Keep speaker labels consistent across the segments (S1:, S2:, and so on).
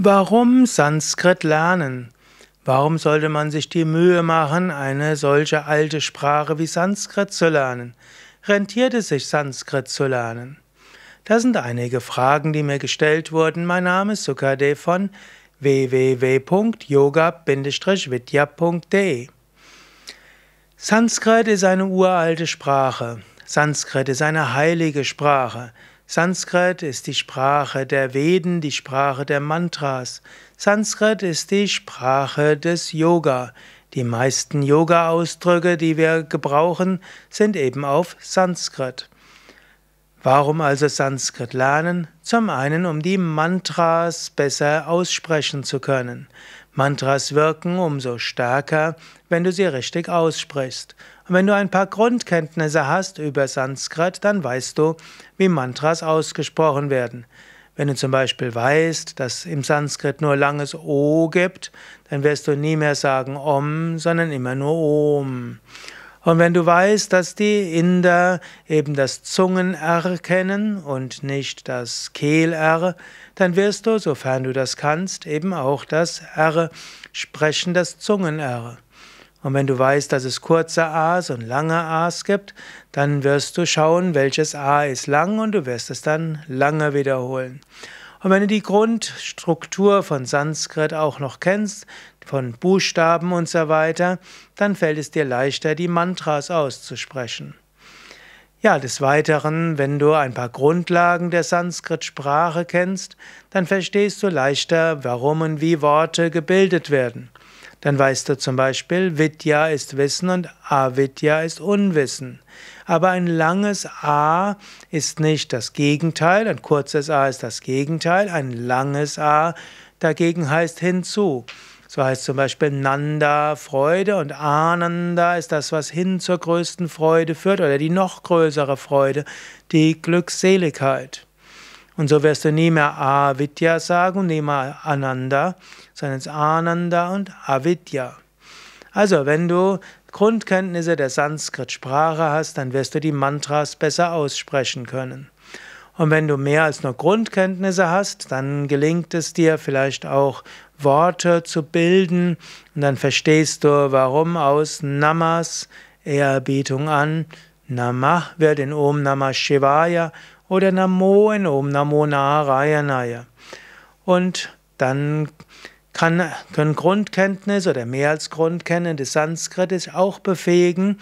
S1: Warum Sanskrit lernen? Warum sollte man sich die Mühe machen, eine solche alte Sprache wie Sanskrit zu lernen? Rentiert es sich, Sanskrit zu lernen? Das sind einige Fragen, die mir gestellt wurden. Mein Name ist Sukadev von www.yoga-vidya.de Sanskrit ist eine uralte Sprache. Sanskrit ist eine heilige Sprache. Sanskrit ist die Sprache der Veden, die Sprache der Mantras. Sanskrit ist die Sprache des Yoga. Die meisten Yoga-Ausdrücke, die wir gebrauchen, sind eben auf Sanskrit. Warum also Sanskrit lernen? Zum einen, um die Mantras besser aussprechen zu können. Mantras wirken umso stärker, wenn du sie richtig aussprichst. Und wenn du ein paar Grundkenntnisse hast über Sanskrit, dann weißt du, wie Mantras ausgesprochen werden. Wenn du zum Beispiel weißt, dass im Sanskrit nur langes O gibt, dann wirst du nie mehr sagen Om, sondern immer nur Om. Und wenn du weißt, dass die Inder eben das Zungen-R kennen und nicht das Kehl-R, dann wirst du, sofern du das kannst, eben auch das R sprechen, das Zungen-R. Und wenn du weißt, dass es kurze A's und lange A's gibt, dann wirst du schauen, welches A ist lang und du wirst es dann lange wiederholen. Und wenn du die Grundstruktur von Sanskrit auch noch kennst, von Buchstaben und so weiter, dann fällt es dir leichter, die Mantras auszusprechen. Ja, des Weiteren, wenn du ein paar Grundlagen der Sanskrit-Sprache kennst, dann verstehst du leichter, warum und wie Worte gebildet werden. Dann weißt du zum Beispiel, Vidya ist Wissen und Avidya ist Unwissen. Aber ein langes A ist nicht das Gegenteil, ein kurzes A ist das Gegenteil, ein langes A dagegen heißt hinzu. So heißt zum Beispiel Nanda Freude und Ananda ist das, was hin zur größten Freude führt oder die noch größere Freude, die Glückseligkeit. Und so wirst du nie mehr Avidya sagen, nie mehr Ananda, sondern es Ananda und Avidya. Also, wenn du Grundkenntnisse der Sanskrit-Sprache hast, dann wirst du die Mantras besser aussprechen können. Und wenn du mehr als nur Grundkenntnisse hast, dann gelingt es dir vielleicht auch Worte zu bilden und dann verstehst du, warum aus Namas Ehrbietung an Namah wird in Om Namah Shivaya oder Namo in Om Namo Narayanaya. Und dann kann, können Grundkenntnis oder mehr als Grundkenntnis des Sanskrites auch befähigen,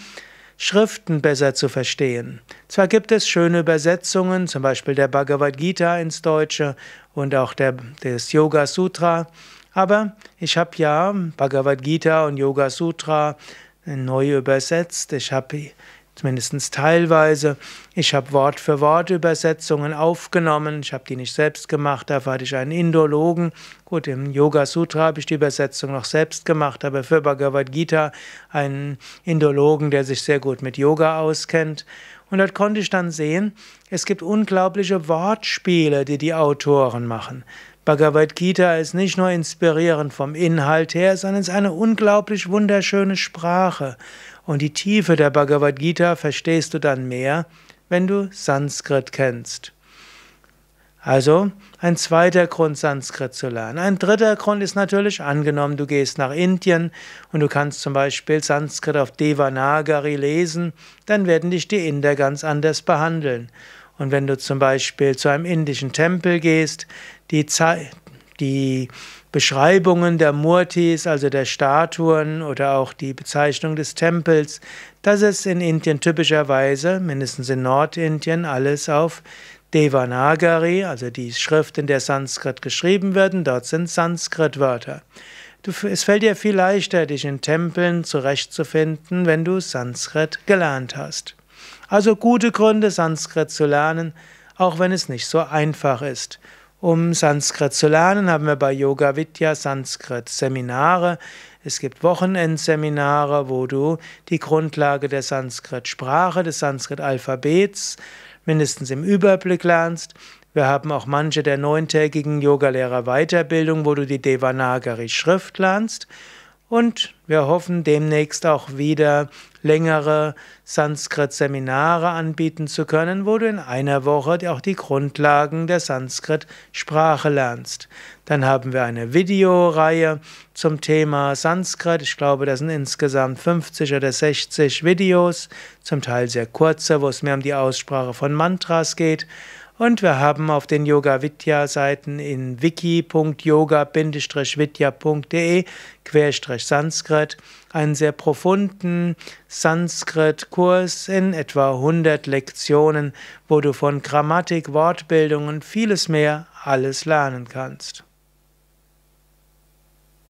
S1: Schriften besser zu verstehen. Zwar gibt es schöne Übersetzungen, zum Beispiel der Bhagavad Gita ins Deutsche und auch der, des Yoga Sutra, aber ich habe ja Bhagavad Gita und Yoga Sutra neu übersetzt. Ich habe zumindest teilweise. Ich habe Wort für Wort Übersetzungen aufgenommen. Ich habe die nicht selbst gemacht, dafür hatte ich einen Indologen. Gut, im Yoga Sutra habe ich die Übersetzung noch selbst gemacht, aber für Bhagavad Gita einen Indologen, der sich sehr gut mit Yoga auskennt. Und dort konnte ich dann sehen, es gibt unglaubliche Wortspiele, die die Autoren machen. Bhagavad Gita ist nicht nur inspirierend vom Inhalt her, sondern es ist eine unglaublich wunderschöne Sprache. Und die Tiefe der Bhagavad Gita verstehst du dann mehr, wenn du Sanskrit kennst. Also ein zweiter Grund, Sanskrit zu lernen. Ein dritter Grund ist natürlich angenommen, du gehst nach Indien und du kannst zum Beispiel Sanskrit auf Devanagari lesen, dann werden dich die Inder ganz anders behandeln. Und wenn du zum Beispiel zu einem indischen Tempel gehst, die, Ze die Beschreibungen der Murtis, also der Statuen oder auch die Bezeichnung des Tempels, das ist in Indien typischerweise, mindestens in Nordindien, alles auf Devanagari, also die Schrift, in der Sanskrit geschrieben wird, dort sind Sanskrit-Wörter. Es fällt dir viel leichter, dich in Tempeln zurechtzufinden, wenn du Sanskrit gelernt hast. Also gute Gründe, Sanskrit zu lernen, auch wenn es nicht so einfach ist. Um Sanskrit zu lernen, haben wir bei Yoga Vidya Sanskrit Seminare. Es gibt Wochenendseminare, wo du die Grundlage der Sanskrit-Sprache, des Sanskrit-Alphabets mindestens im Überblick lernst. Wir haben auch manche der neuntägigen Yogalehrer Weiterbildung, wo du die Devanagari-Schrift lernst. Und wir hoffen, demnächst auch wieder längere Sanskrit-Seminare anbieten zu können, wo du in einer Woche auch die Grundlagen der Sanskrit-Sprache lernst. Dann haben wir eine Videoreihe zum Thema Sanskrit. Ich glaube, das sind insgesamt 50 oder 60 Videos, zum Teil sehr kurze, wo es mehr um die Aussprache von Mantras geht. Und wir haben auf den Yoga Vidya Seiten in wiki.yoga-vidya.de Sanskrit einen sehr profunden Sanskrit-Kurs in etwa 100 Lektionen, wo du von Grammatik, Wortbildung und vieles mehr alles lernen kannst.